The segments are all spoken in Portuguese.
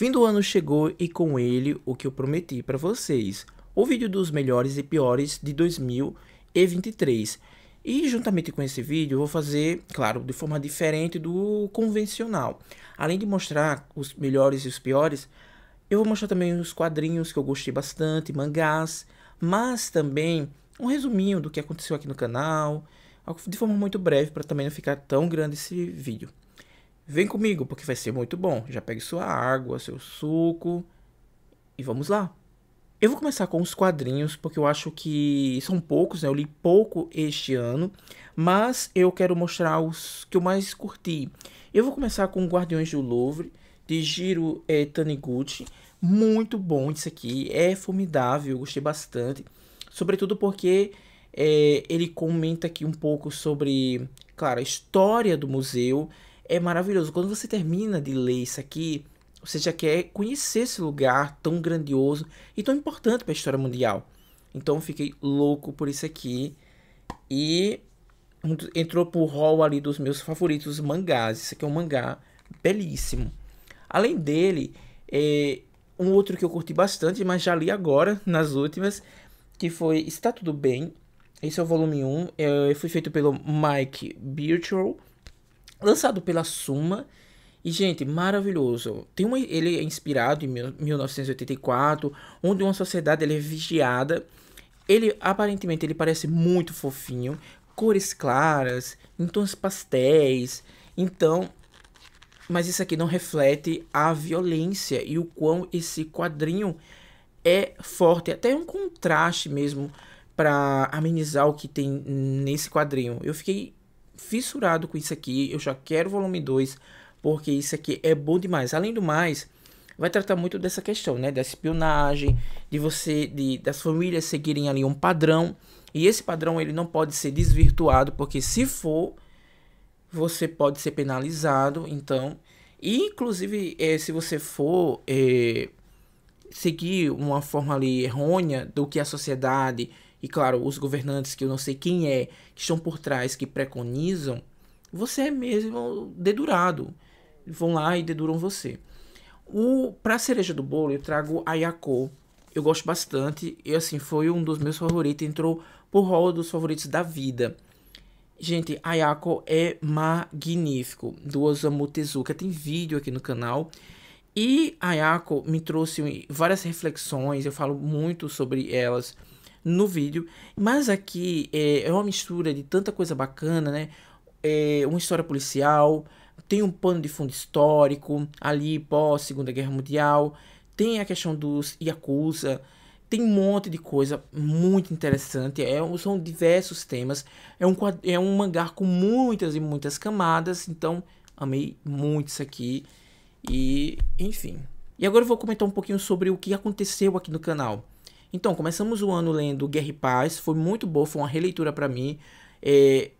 Fim do ano chegou e com ele o que eu prometi para vocês, o vídeo dos melhores e piores de 2023. E juntamente com esse vídeo eu vou fazer, claro, de forma diferente do convencional. Além de mostrar os melhores e os piores, eu vou mostrar também os quadrinhos que eu gostei bastante, mangás, mas também um resuminho do que aconteceu aqui no canal, de forma muito breve para também não ficar tão grande esse vídeo. Vem comigo, porque vai ser muito bom. Já pegue sua água, seu suco e vamos lá. Eu vou começar com os quadrinhos, porque eu acho que são poucos, né? Eu li pouco este ano, mas eu quero mostrar os que eu mais curti. Eu vou começar com Guardiões do Louvre, de Giro é, Taniguchi. Muito bom isso aqui, é formidável, eu gostei bastante. Sobretudo porque é, ele comenta aqui um pouco sobre, claro, a história do museu, é maravilhoso. Quando você termina de ler isso aqui, você já quer conhecer esse lugar tão grandioso e tão importante para a história mundial. Então fiquei louco por isso aqui e entrou pro hall ali dos meus favoritos mangás. Isso aqui é um mangá belíssimo. Além dele, é um outro que eu curti bastante, mas já li agora, nas últimas, que foi Está Tudo Bem. Esse é o volume 1. É, foi feito pelo Mike Birchall lançado pela Suma. E, gente, maravilhoso. Tem uma, ele é inspirado em 1984, onde uma sociedade é vigiada. Ele, aparentemente, ele parece muito fofinho. Cores claras, em tons pastéis. Então, mas isso aqui não reflete a violência e o quão esse quadrinho é forte. Até um contraste mesmo para amenizar o que tem nesse quadrinho. Eu fiquei fissurado com isso aqui, eu já quero volume 2, porque isso aqui é bom demais. Além do mais, vai tratar muito dessa questão, né, da espionagem, de você, de, das famílias seguirem ali um padrão, e esse padrão ele não pode ser desvirtuado, porque se for, você pode ser penalizado, então, e inclusive é, se você for é, seguir uma forma ali errônea do que a sociedade e claro, os governantes que eu não sei quem é, que estão por trás, que preconizam, você é mesmo dedurado. Vão lá e deduram você. O para cereja do bolo, eu trago a Yako. Eu gosto bastante e assim foi um dos meus favoritos, entrou por rol dos favoritos da vida. Gente, ayako é magnífico, do Osamu Tezuka. Tem vídeo aqui no canal. E ayako me trouxe várias reflexões, eu falo muito sobre elas no vídeo. Mas aqui é, é uma mistura de tanta coisa bacana, né? É uma história policial, tem um pano de fundo histórico, ali pós Segunda Guerra Mundial, tem a questão dos Yakuza, tem um monte de coisa muito interessante, é, são diversos temas, é um, é um mangá com muitas e muitas camadas, então amei muito isso aqui, e enfim. E agora eu vou comentar um pouquinho sobre o que aconteceu aqui no canal. Então, começamos o ano lendo Guerra e Paz, foi muito bom, foi uma releitura para mim. É,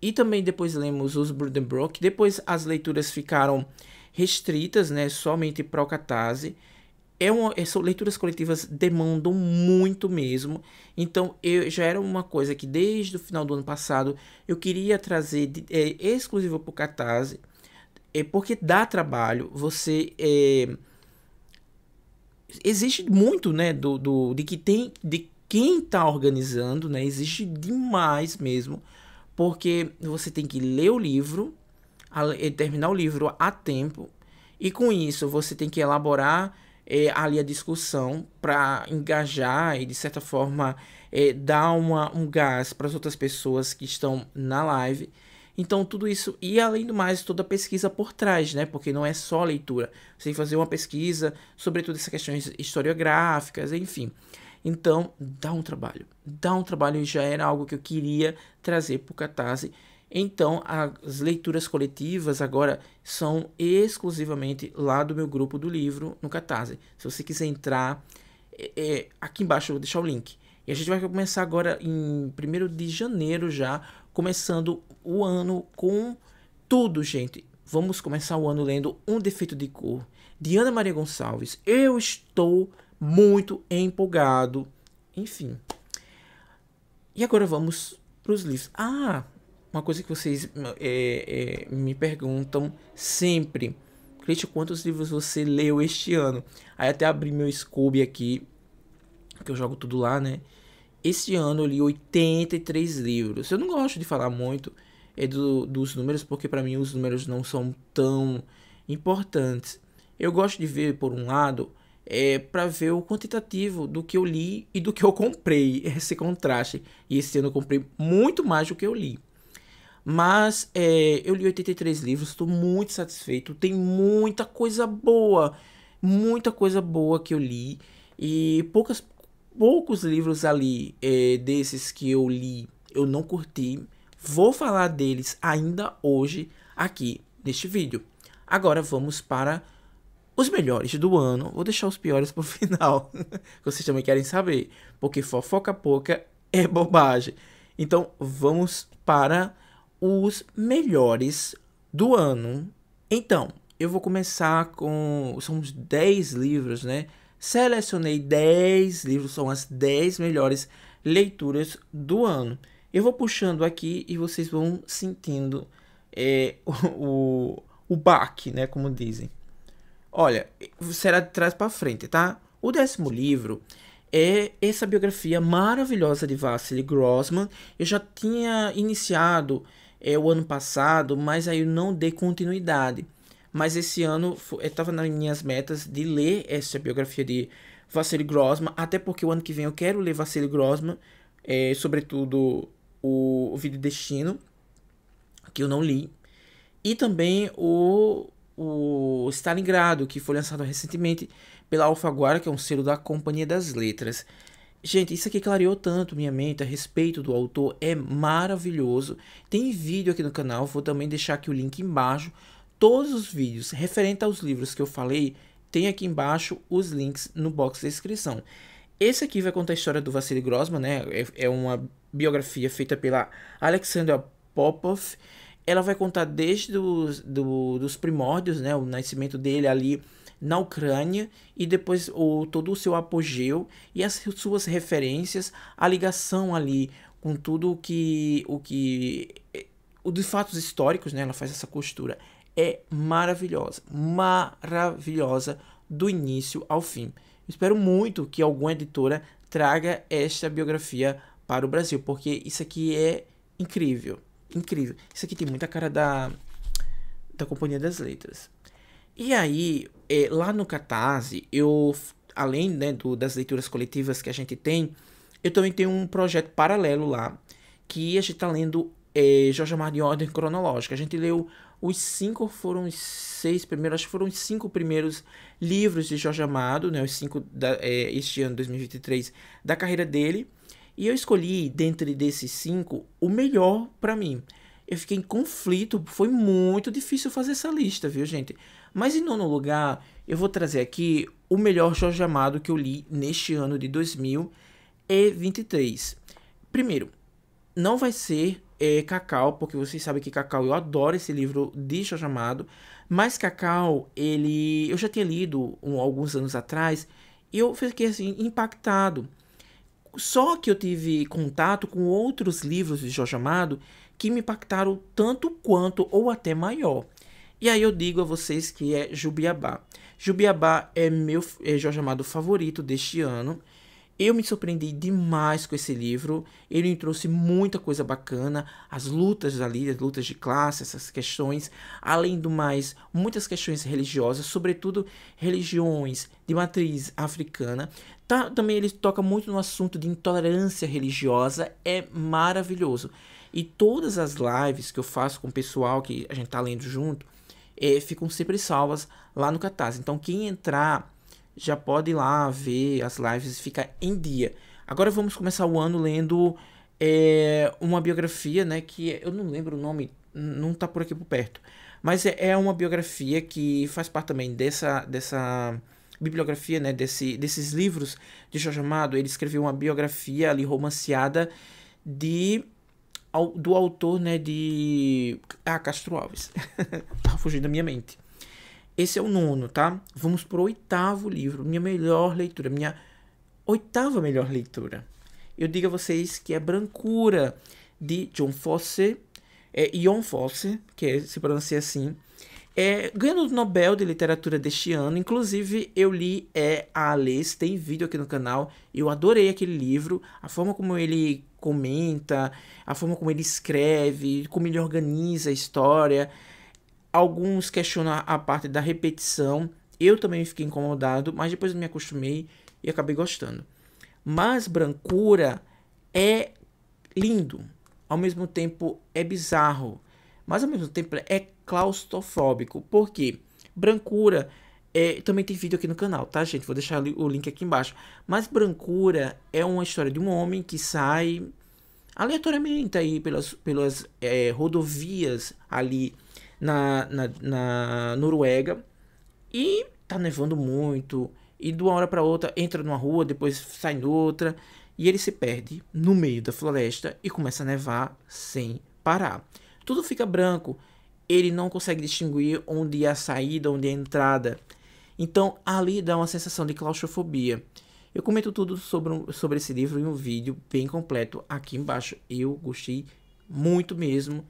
e também depois lemos Os Brudenbrock. Depois as leituras ficaram restritas, né, somente para o catarse. É uma, é, são leituras coletivas demandam muito mesmo. Então, eu já era uma coisa que desde o final do ano passado eu queria trazer é, exclusivo para o catarse, é, porque dá trabalho você. É, existe muito, né, do, do de que tem de quem está organizando, né? Existe demais mesmo, porque você tem que ler o livro, terminar o livro a tempo, e com isso você tem que elaborar é, ali a discussão para engajar e de certa forma é, dar uma, um gás para as outras pessoas que estão na live. Então tudo isso e além do mais toda a pesquisa por trás, né? Porque não é só a leitura. Você tem que fazer uma pesquisa, sobretudo essas questões historiográficas, enfim. Então dá um trabalho, dá um trabalho e já era algo que eu queria trazer para o Catarse. Então as leituras coletivas agora são exclusivamente lá do meu grupo do livro no Catarse. Se você quiser entrar, é, é, aqui embaixo eu vou deixar o link. E a gente vai começar agora em 1 de janeiro já começando o ano com tudo, gente. Vamos começar o ano lendo Um Defeito de Cor, de Ana Maria Gonçalves. Eu estou muito empolgado. Enfim. E agora vamos para os livros. Ah, uma coisa que vocês é, é, me perguntam sempre. Cleiton, quantos livros você leu este ano? Aí até abri meu Scooby aqui, que eu jogo tudo lá, né? Este ano eu li 83 livros. Eu não gosto de falar muito é, do, dos números, porque para mim os números não são tão importantes. Eu gosto de ver, por um lado, é, para ver o quantitativo do que eu li e do que eu comprei, esse contraste. E esse ano eu comprei muito mais do que eu li. Mas é, eu li 83 livros, estou muito satisfeito. Tem muita coisa boa, muita coisa boa que eu li e poucas poucos livros ali é, desses que eu li, eu não curti. Vou falar deles ainda hoje aqui neste vídeo. Agora vamos para os melhores do ano. Vou deixar os piores para o final, vocês também querem saber, porque fofoca pouca é bobagem. Então vamos para os melhores do ano. Então, eu vou começar com. São uns 10 livros, né? selecionei 10 livros, são as 10 melhores leituras do ano. Eu vou puxando aqui e vocês vão sentindo é, o, o baque, né? Como dizem. Olha, será de trás para frente, tá? O décimo livro é essa biografia maravilhosa de Vassili Grossman. Eu já tinha iniciado é, o ano passado, mas aí eu não dei continuidade. Mas esse ano eu estava nas minhas metas de ler essa biografia de Vassili Grossman, até porque o ano que vem eu quero ler Vassili Grossman, é, sobretudo o, o Vídeo Destino, que eu não li, e também o, o Stalingrado, que foi lançado recentemente pela Alfaguara, que é um selo da Companhia das Letras. Gente, isso aqui clareou tanto minha mente a respeito do autor, é maravilhoso. Tem vídeo aqui no canal, vou também deixar aqui o link embaixo Todos os vídeos referentes aos livros que eu falei tem aqui embaixo os links no box da descrição. Esse aqui vai contar a história do Vassili Grossman, né? É, é, uma biografia feita pela Alexandra Popov. Ela vai contar desde os do, dos primórdios, né? O nascimento dele ali na Ucrânia e depois o, todo o seu apogeu e as suas referências, a ligação ali com tudo o que, o que, eh, o de fatos históricos, né? Ela faz essa costura é maravilhosa, maravilhosa do início ao fim. Espero muito que alguma editora traga esta biografia para o Brasil, porque isso aqui é incrível, incrível. Isso aqui tem muita cara da da Companhia das Letras. E aí, é, lá no Catarse, eu além né, do, das leituras coletivas que a gente tem, eu também tenho um projeto paralelo lá, que a gente está lendo é, Jorge Amado em ordem cronológica. A gente leu os cinco foram os seis primeiros, acho que foram os cinco primeiros livros de Jorge Amado, né, os cinco da, é, este ano, 2023, da carreira dele. E eu escolhi, dentre desses cinco, o melhor para mim. Eu fiquei em conflito, foi muito difícil fazer essa lista, viu, gente? Mas em nono lugar, eu vou trazer aqui o melhor Jorge Amado que eu li neste ano de 2023. Primeiro, não vai ser é, Cacau, porque vocês sabem que Cacau, eu adoro esse livro de Amado. mas Cacau, ele, eu já tinha lido um, alguns anos atrás, e eu fiquei assim impactado. Só que eu tive contato com outros livros de Jorge Amado que me impactaram tanto quanto ou até maior. E aí eu digo a vocês que é Jubiabá. Jubiabá é meu é Jorge Amado favorito deste ano. Eu me surpreendi demais com esse livro. Ele trouxe muita coisa bacana, as lutas ali, as lutas de classe, essas questões, além do mais, muitas questões religiosas, sobretudo religiões de matriz africana. Tá, também ele toca muito no assunto de intolerância religiosa, é maravilhoso. E todas as lives que eu faço com o pessoal que a gente tá lendo junto, é, ficam sempre salvas lá no Catarse. Então quem entrar já pode ir lá ver as lives e ficar em dia. Agora vamos começar o ano lendo é, uma biografia, né? Que eu não lembro o nome, não tá por aqui por perto. Mas é, é, uma biografia que faz parte também dessa, dessa bibliografia, né? Desse, desses livros de Jorge Amado. Ele escreveu uma biografia ali romanceada de do autor, né, de ah, Castro Alves. tá fugindo da minha mente. Esse é o nono, tá? Vamos pro oitavo livro, minha melhor leitura, minha oitava melhor leitura. Eu digo a vocês que é Brancura, de John Fosse, é John Fosse, que é, se pronuncia assim, é, ganhando o Nobel de Literatura deste ano. Inclusive, eu li é, a Alice, tem vídeo aqui no canal. Eu adorei aquele livro, a forma como ele comenta, a forma como ele escreve, como ele organiza a história. Alguns questionam a parte da repetição. Eu também fiquei incomodado, mas depois eu me acostumei e acabei gostando. Mas Brancura é lindo, ao mesmo tempo é bizarro, mas ao mesmo tempo é claustrofóbico. Por quê? Brancura é, também tem vídeo aqui no canal, tá, gente? Vou deixar o link aqui embaixo. Mas Brancura é uma história de um homem que sai aleatoriamente aí pelas, pelas é, rodovias ali na, na, na Noruega e tá nevando muito. E de uma hora para outra entra numa rua, depois sai noutra. E ele se perde no meio da floresta e começa a nevar sem parar. Tudo fica branco. Ele não consegue distinguir onde é a saída, onde é a entrada. Então ali dá uma sensação de claustrofobia. Eu comento tudo sobre, um, sobre esse livro em um vídeo bem completo aqui embaixo. Eu gostei muito mesmo.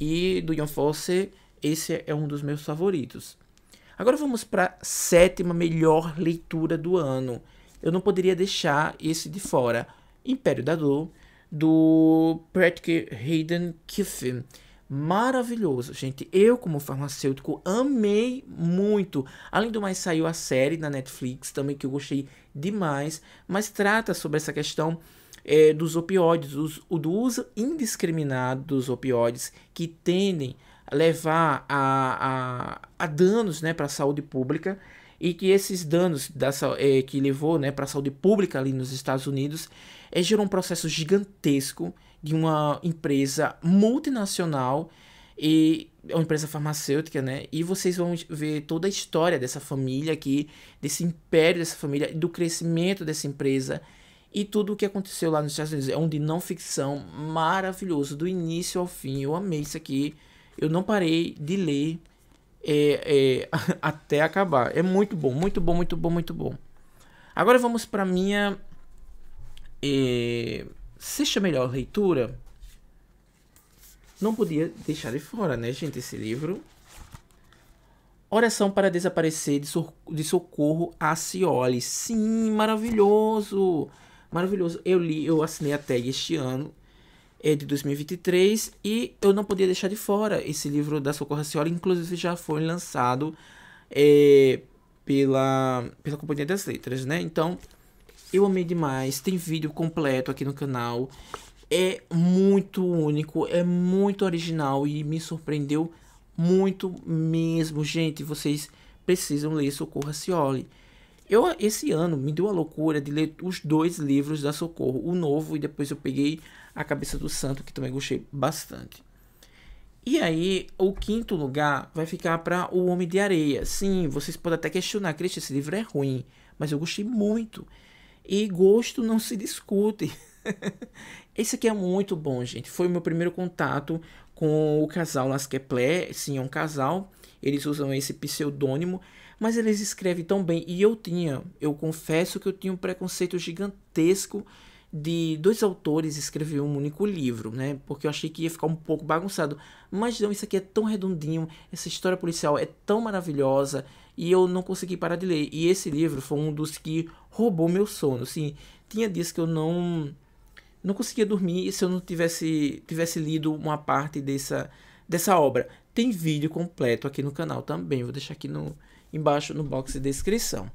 E do Ian Fosse esse é um dos meus favoritos. Agora vamos para a sétima melhor leitura do ano. Eu não poderia deixar esse de fora. Império da Dor, do Patrick Hayden Kiffin. Maravilhoso, gente. Eu, como farmacêutico, amei muito. Além do mais, saiu a série na Netflix também, que eu gostei demais. Mas trata sobre essa questão é, dos opioides, do uso indiscriminado dos opioides que tendem levar a, a, a danos né, para a saúde pública e que esses danos da, é, que levou né, para a saúde pública ali nos Estados Unidos é, gerou um processo gigantesco de uma empresa multinacional e é uma empresa farmacêutica, né? E vocês vão ver toda a história dessa família aqui, desse império dessa família, do crescimento dessa empresa e tudo o que aconteceu lá nos Estados Unidos. É um de não ficção maravilhoso, do início ao fim. Eu amei isso aqui eu não parei de ler é, é, até acabar. É muito bom, muito bom, muito bom, muito bom. Agora vamos para minha é, sexta melhor leitura. Não podia deixar de fora, né, gente, esse livro. Oração para Desaparecer de, so de Socorro a Cioli. Sim, maravilhoso! Maravilhoso. Eu li, eu assinei a tag este ano é de 2023 e eu não podia deixar de fora esse livro da Socorro Senhora, inclusive já foi lançado é, pela, pela Companhia das Letras, né? Então, eu amei demais, tem vídeo completo aqui no canal, é muito único, é muito original e me surpreendeu muito mesmo, gente, vocês precisam ler Socorro Cioli. Eu, esse ano, me deu a loucura de ler os dois livros da Socorro, o novo e depois eu peguei a Cabeça do Santo, que também gostei bastante. E aí, o quinto lugar vai ficar para O Homem de Areia. Sim, vocês podem até questionar, Cristian, esse livro é ruim, mas eu gostei muito. E gosto não se discute. esse aqui é muito bom, gente. Foi o meu primeiro contato com o casal Las Kepler. Sim, é um casal. Eles usam esse pseudônimo, mas eles escrevem tão bem. E eu tinha, eu confesso que eu tinha um preconceito gigantesco de dois autores escrever um único livro, né? Porque eu achei que ia ficar um pouco bagunçado. Mas não, isso aqui é tão redondinho, essa história policial é tão maravilhosa e eu não consegui parar de ler. E esse livro foi um dos que roubou meu sono. Sim, tinha dias que eu não não conseguia dormir se eu não tivesse tivesse lido uma parte dessa dessa obra. Tem vídeo completo aqui no canal também, vou deixar aqui no embaixo no box de descrição.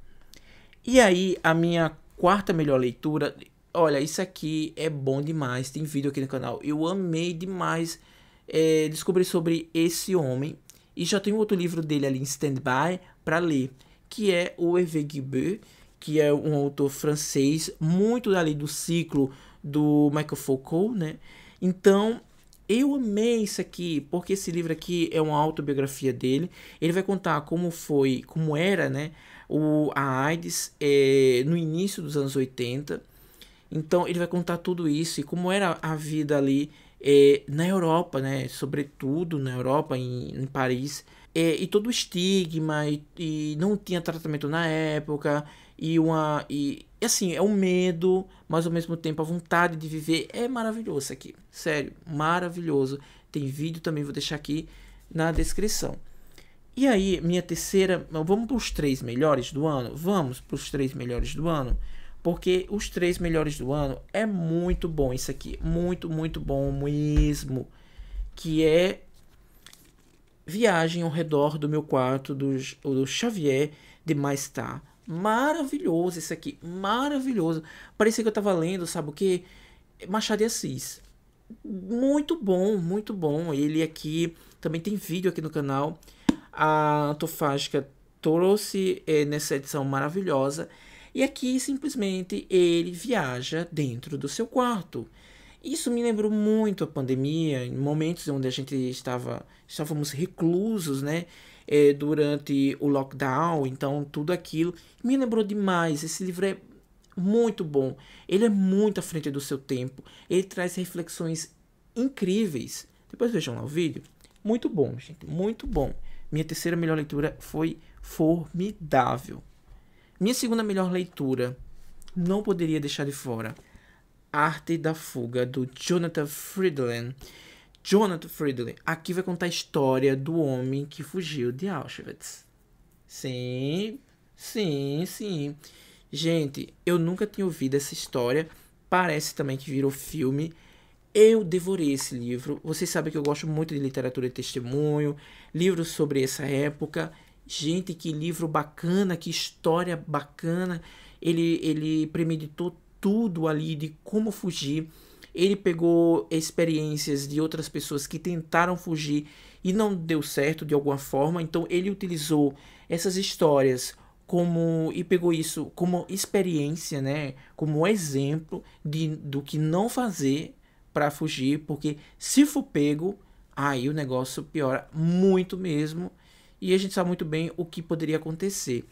E aí, a minha quarta melhor leitura, olha, isso aqui é bom demais, tem vídeo aqui no canal. Eu amei demais é, descobrir sobre esse homem. E já tem outro livro dele ali em stand-by para ler, que é o Hervé Guibert, que é um autor francês, muito dali do ciclo do Michael Foucault, né? Então, eu amei isso aqui, porque esse livro aqui é uma autobiografia dele. Ele vai contar como foi, como era, né, o, a AIDS é, no início dos anos 80 então ele vai contar tudo isso e como era a vida ali é, na Europa, né? Sobretudo na Europa, em, em Paris. É, e todo o estigma, e, e, não tinha tratamento na época, e uma. E, assim, é um medo, mas ao mesmo tempo a vontade de viver é maravilhoso aqui. Sério, maravilhoso. Tem vídeo também, vou deixar aqui na descrição. E aí, minha terceira. Vamos para os três melhores do ano? Vamos para os três melhores do ano? Porque os três melhores do ano é muito bom isso aqui. Muito, muito bom mesmo. Que é Viagem ao redor do meu quarto do, do Xavier de Maestar. Maravilhoso isso aqui. Maravilhoso. Parecia que eu tava lendo, sabe o que? Machado de Assis. Muito bom, muito bom. Ele aqui também tem vídeo aqui no canal. A Antofágica trouxe é, nessa edição maravilhosa. E aqui simplesmente ele viaja dentro do seu quarto. Isso me lembrou muito a pandemia, em momentos onde a gente estava, estávamos reclusos, né? É, durante o lockdown, então tudo aquilo me lembrou demais. Esse livro é muito bom. Ele é muito à frente do seu tempo. Ele traz reflexões incríveis. Depois vejam lá o vídeo. Muito bom, gente. Muito bom. Minha terceira melhor leitura foi formidável. Minha segunda melhor leitura não poderia deixar de fora. Arte da Fuga, do Jonathan Friedland. Jonathan Friedland, aqui vai contar a história do homem que fugiu de Auschwitz. Sim, sim, sim. Gente, eu nunca tinha ouvido essa história. Parece também que virou filme. Eu devorei esse livro. Vocês sabem que eu gosto muito de literatura e testemunho, livros sobre essa época. Gente, que livro bacana, que história bacana. Ele, ele premeditou tudo ali de como fugir. Ele pegou experiências de outras pessoas que tentaram fugir e não deu certo de alguma forma, então ele utilizou essas histórias como e pegou isso como experiência, né, como exemplo de, do que não fazer para fugir, porque se for pego, aí o negócio piora muito mesmo e a gente sabe muito bem o que poderia acontecer.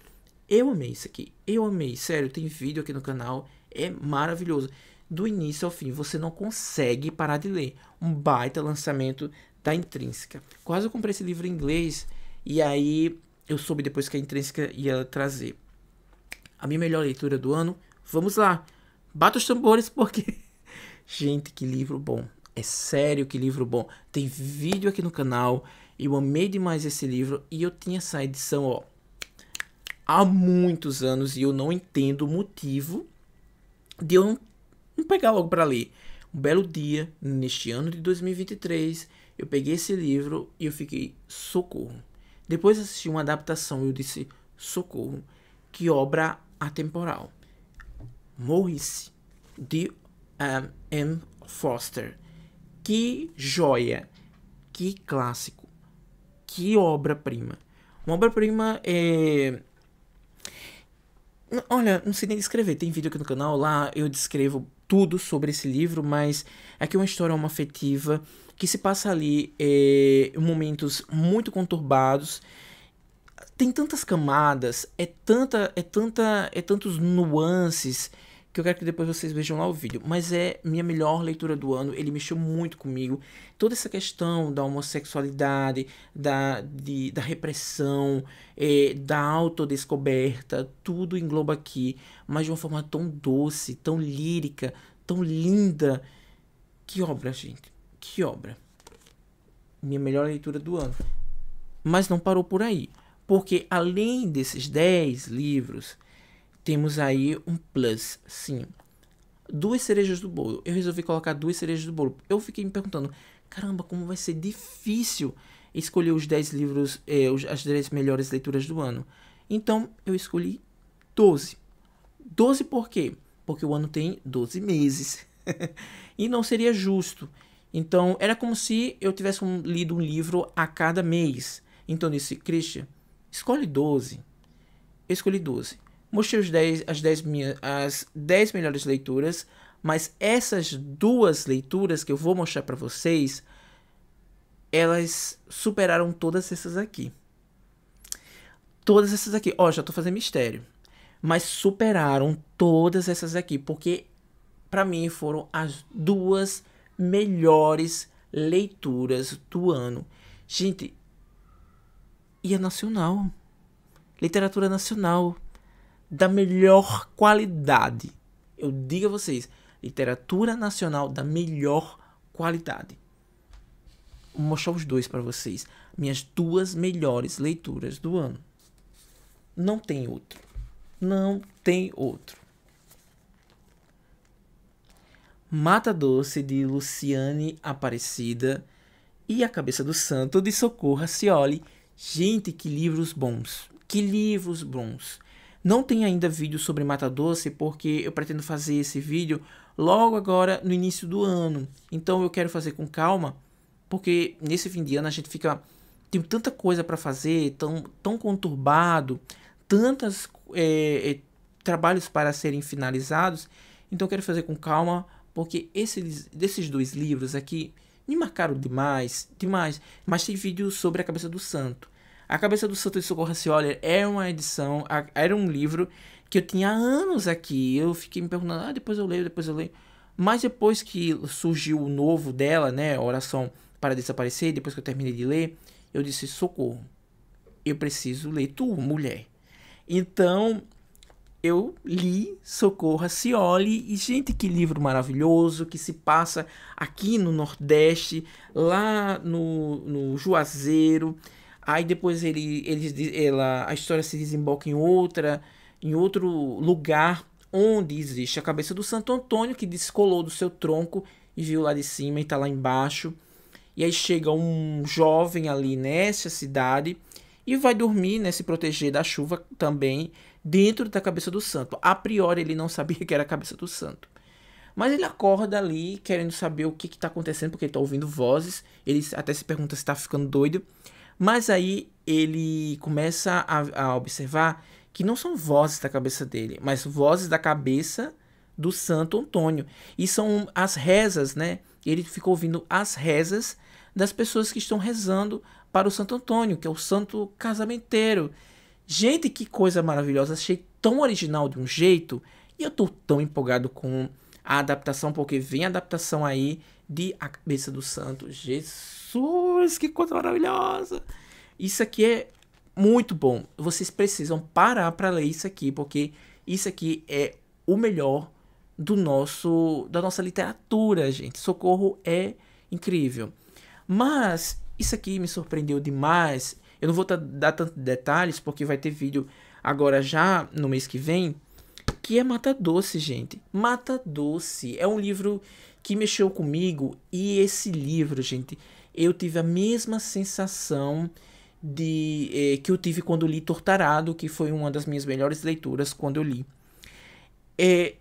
Eu amei isso aqui. Eu amei. Sério, tem vídeo aqui no canal. É maravilhoso. Do início ao fim, você não consegue parar de ler. Um baita lançamento da Intrínseca. Quase eu comprei esse livro em inglês. E aí eu soube depois que a Intrínseca ia trazer. A minha melhor leitura do ano. Vamos lá. Bata os tambores porque. gente, que livro bom. É sério, que livro bom. Tem vídeo aqui no canal. Eu amei demais esse livro e eu tinha essa edição, ó, há muitos anos e eu não entendo o motivo de eu não, não pegar logo para ler. Um belo dia, neste ano de 2023, eu peguei esse livro e eu fiquei socorro. Depois assisti uma adaptação e eu disse socorro, que obra atemporal. Morrice, de um, eh, M. Foster. Que joia, que clássico que obra-prima. Uma obra-prima é. Olha, não sei nem descrever. Tem vídeo aqui no canal, lá eu descrevo tudo sobre esse livro, mas é que é uma história uma afetiva que se passa ali é, momentos muito conturbados. Tem tantas camadas, é tanta, é tanta, é tantos nuances que eu quero que depois vocês vejam lá o vídeo. Mas é minha melhor leitura do ano, ele mexeu muito comigo. Toda essa questão da homossexualidade, da, de, da repressão, é, da autodescoberta, tudo engloba aqui, mas de uma forma tão doce, tão lírica, tão linda. Que obra, gente, que obra. Minha melhor leitura do ano. Mas não parou por aí, porque além desses 10 livros temos aí um plus, sim. Duas cerejas do bolo. Eu resolvi colocar duas cerejas do bolo. Eu fiquei me perguntando, caramba, como vai ser difícil escolher os 10 livros, eh, as 10 melhores leituras do ano. Então, eu escolhi 12. 12 por quê? Porque o ano tem 12 meses. e não seria justo. Então, era como se eu tivesse um, lido um livro a cada mês. Então, eu disse, Christian, escolhe 12. Eu escolhi 12 mostrei os as, 10 as melhores leituras, mas essas duas leituras que eu vou mostrar para vocês, elas superaram todas essas aqui. Todas essas aqui. Ó, oh, já tô fazendo mistério. Mas superaram todas essas aqui, porque para mim foram as duas melhores leituras do ano. Gente, e é nacional. Literatura nacional da melhor qualidade. Eu digo a vocês, literatura nacional da melhor qualidade. Vou mostrar os dois para vocês, minhas duas melhores leituras do ano. Não tem outro. Não tem outro. Mata Doce de Luciane Aparecida e A Cabeça do Santo de Socorro Cioli. Gente, que livros bons! Que livros bons! Não tem ainda vídeo sobre Mata Doce porque eu pretendo fazer esse vídeo logo agora no início do ano. Então eu quero fazer com calma, porque nesse fim de ano a gente fica tem tanta coisa para fazer, tão, tão conturbado, tantas é, é, trabalhos para serem finalizados. Então eu quero fazer com calma, porque esses desses dois livros aqui me marcaram demais, demais. Mas tem vídeo sobre a cabeça do santo. A Cabeça do Santo de Socorro assim, Olha é uma edição, era um livro que eu tinha anos aqui. Eu fiquei me perguntando, ah, depois eu leio, depois eu leio. Mas depois que surgiu o novo dela, né, Oração para Desaparecer, depois que eu terminei de ler, eu disse, socorro, eu preciso ler tu, mulher. Então, eu li Socorro Cioli assim, e gente que livro maravilhoso que se passa aqui no Nordeste, lá no, no Juazeiro. Aí depois ele, ele, ela, a história se desemboca em outra, em outro lugar onde existe a cabeça do Santo Antônio que descolou do seu tronco e viu lá de cima e está lá embaixo. E aí chega um jovem ali nessa cidade e vai dormir, né, se proteger da chuva também dentro da cabeça do santo. A priori ele não sabia que era a cabeça do santo. Mas ele acorda ali querendo saber o que está acontecendo, porque ele está ouvindo vozes. Ele até se pergunta se está ficando doido. Mas aí ele começa a, a observar que não são vozes da cabeça dele, mas vozes da cabeça do Santo Antônio. E são as rezas, né? Ele ficou ouvindo as rezas das pessoas que estão rezando para o Santo Antônio, que é o santo casamenteiro. Gente, que coisa maravilhosa! Achei tão original de um jeito e eu tô tão empolgado com a adaptação, porque vem a adaptação aí de A Cabeça do Santo. Jesus! Jesus, que coisa maravilhosa! Isso aqui é muito bom. Vocês precisam parar para ler isso aqui, porque isso aqui é o melhor do nosso da nossa literatura, gente. Socorro é incrível. Mas isso aqui me surpreendeu demais. Eu não vou dar tantos detalhes porque vai ter vídeo agora já no mês que vem, que é Mata Doce, gente. Mata Doce é um livro que mexeu comigo e esse livro, gente, eu tive a mesma sensação de eh, que eu tive quando li Tortarado, que foi uma das minhas melhores leituras quando eu li. É,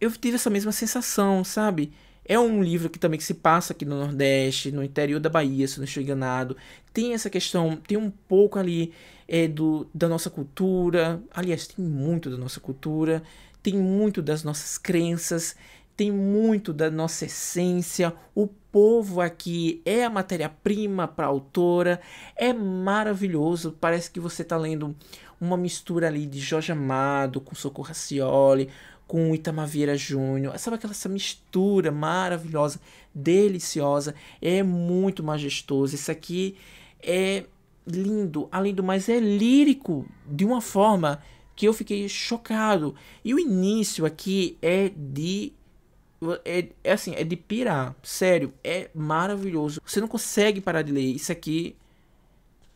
eu tive essa mesma sensação, sabe? É um livro que também que se passa aqui no Nordeste, no interior da Bahia, se não estou enganado. Tem essa questão, tem um pouco ali é, do, da nossa cultura. Aliás, tem muito da nossa cultura, tem muito das nossas crenças tem muito da nossa essência. O povo aqui é a matéria-prima para a autora. É maravilhoso. Parece que você está lendo uma mistura ali de Jorge Amado com Socorro Racioli, com Itamar Vieira Júnior. Sabe aquela essa mistura maravilhosa, deliciosa. É muito majestoso. Isso aqui é lindo. Além do mais, é lírico de uma forma que eu fiquei chocado. E o início aqui é de é, é, assim, é de pirar. Sério, é maravilhoso. Você não consegue parar de ler. Isso aqui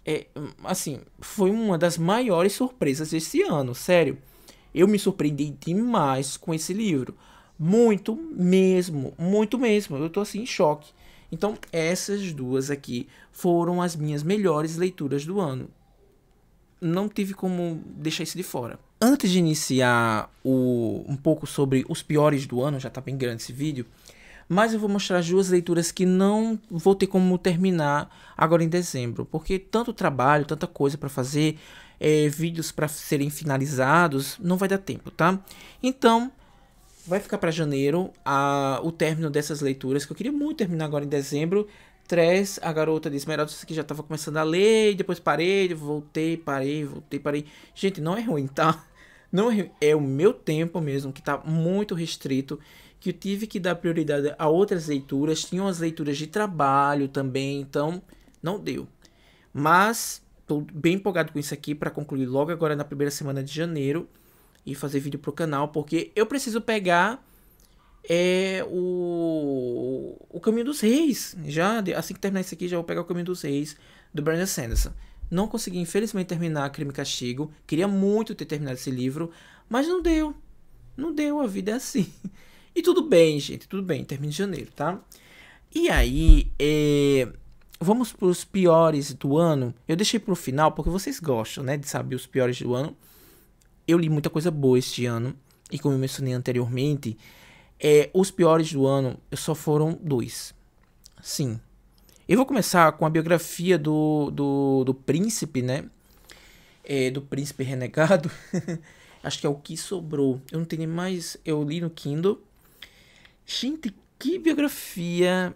é assim, foi uma das maiores surpresas desse ano, sério. Eu me surpreendi demais com esse livro. Muito mesmo, muito mesmo. Eu tô assim em choque. Então, essas duas aqui foram as minhas melhores leituras do ano não tive como deixar isso de fora. Antes de iniciar o, um pouco sobre os piores do ano, já está bem grande esse vídeo, mas eu vou mostrar as duas leituras que não vou ter como terminar agora em dezembro, porque tanto trabalho, tanta coisa para fazer, é, vídeos para serem finalizados, não vai dar tempo, tá? Então, vai ficar para janeiro a, o término dessas leituras, que eu queria muito terminar agora em dezembro, Tress, a garota de Esmeralda, que já tava começando a ler, depois parei, voltei, parei, voltei, parei. Gente, não é ruim, tá? Não é, ruim. é o meu tempo mesmo, que tá muito restrito, que eu tive que dar prioridade a outras leituras, tinham as leituras de trabalho também, então não deu. Mas tô bem empolgado com isso aqui para concluir logo agora na primeira semana de janeiro e fazer vídeo pro canal, porque eu preciso pegar é o, o Caminho dos Reis. Já assim que terminar isso aqui, já vou pegar o Caminho dos Reis do Brandon Sanderson. Não consegui, infelizmente, terminar Crime e Castigo. Queria muito ter terminado esse livro, mas não deu. Não deu, a vida é assim. E tudo bem, gente, tudo bem, termino em janeiro, tá? E aí, é... vamos para os piores do ano. Eu deixei para o final porque vocês gostam, né, de saber os piores do ano. Eu li muita coisa boa este ano e como eu mencionei anteriormente, é, os piores do ano só foram dois. Sim. Eu vou começar com a biografia do, do, do príncipe, né? É, do príncipe renegado. Acho que é o que sobrou. Eu não tenho mais. Eu li no Kindle. Gente, que biografia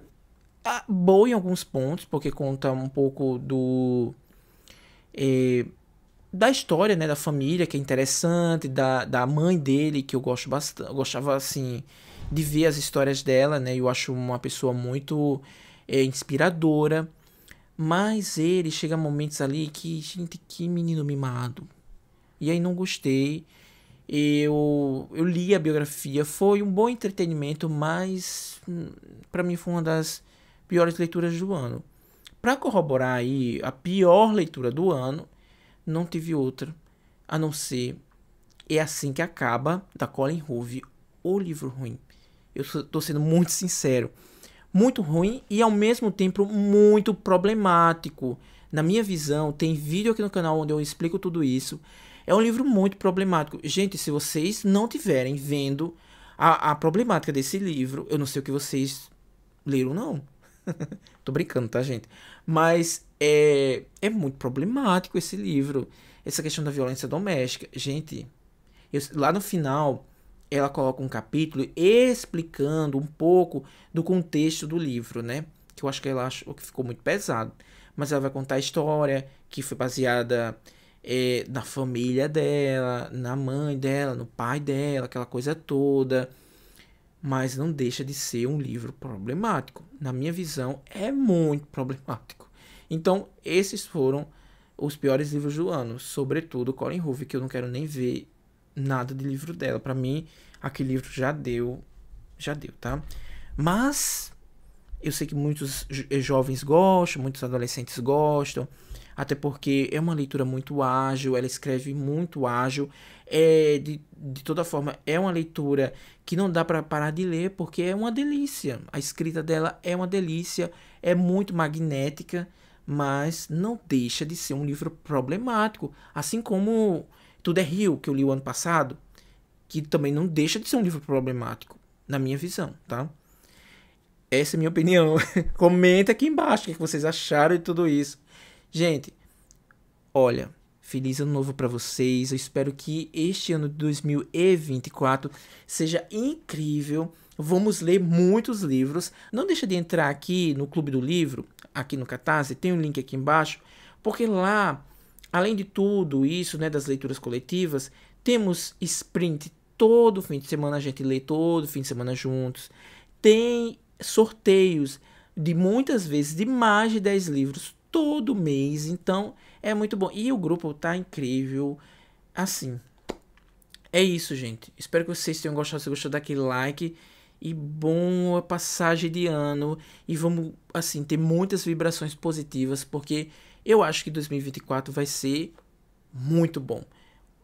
ah, boa em alguns pontos, porque conta um pouco do. É, da história, né, da família, que é interessante, da, da mãe dele, que eu gosto bastante, eu gostava assim, de ver as histórias dela, né? Eu acho uma pessoa muito é, inspiradora. Mas ele chega a momentos ali que, gente, que menino mimado. E aí não gostei. Eu, eu li a biografia, foi um bom entretenimento, mas hum, para mim foi uma das piores leituras do ano. Para corroborar aí a pior leitura do ano, não tive outra a não ser É Assim que Acaba, da Colin Hoover, o livro ruim. Eu estou sendo muito sincero. Muito ruim e ao mesmo tempo muito problemático. Na minha visão, tem vídeo aqui no canal onde eu explico tudo isso. É um livro muito problemático. Gente, se vocês não tiverem vendo a, a problemática desse livro, eu não sei o que vocês leram, não. Tô brincando, tá, gente? Mas é, é muito problemático esse livro. Essa questão da violência doméstica. Gente, eu, lá no final, ela coloca um capítulo explicando um pouco do contexto do livro, né? Que eu acho que ela achou que ficou muito pesado. Mas ela vai contar a história que foi baseada é, na família dela, na mãe dela, no pai dela, aquela coisa toda. Mas não deixa de ser um livro problemático. Na minha visão, é muito problemático. Então, esses foram os piores livros do ano, sobretudo Colin Hoover, que eu não quero nem ver nada de livro dela. Para mim, aquele livro já deu, já deu, tá? Mas eu sei que muitos eh, jovens gostam, muitos adolescentes gostam, até porque é uma leitura muito ágil, ela escreve muito ágil. É, de, de toda forma, é uma leitura que não dá para parar de ler, porque é uma delícia. A escrita dela é uma delícia, é muito magnética, mas não deixa de ser um livro problemático. Assim como tudo é Rio, que eu li o ano passado, que também não deixa de ser um livro problemático, na minha visão, tá? Essa é a minha opinião. Comenta aqui embaixo o que vocês acharam de tudo isso. Gente, olha, feliz ano novo para vocês. Eu espero que este ano de 2024 seja incrível. Vamos ler muitos livros. Não deixa de entrar aqui no Clube do Livro, aqui no Catarse, tem um link aqui embaixo, porque lá Além de tudo isso, né, das leituras coletivas, temos sprint todo fim de semana, a gente lê todo fim de semana juntos. Tem sorteios de muitas vezes de mais de 10 livros todo mês, então é muito bom. E o grupo tá incrível. Assim, é isso, gente. Espero que vocês tenham gostado. Se gostou, daquele like. E boa passagem de ano. E vamos, assim, ter muitas vibrações positivas, porque eu acho que 2024 vai ser muito bom.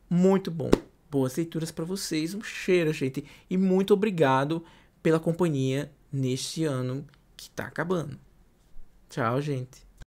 Muito bom. Boas leituras para vocês. Um cheiro, gente. E muito obrigado pela companhia neste ano que tá acabando. Tchau, gente.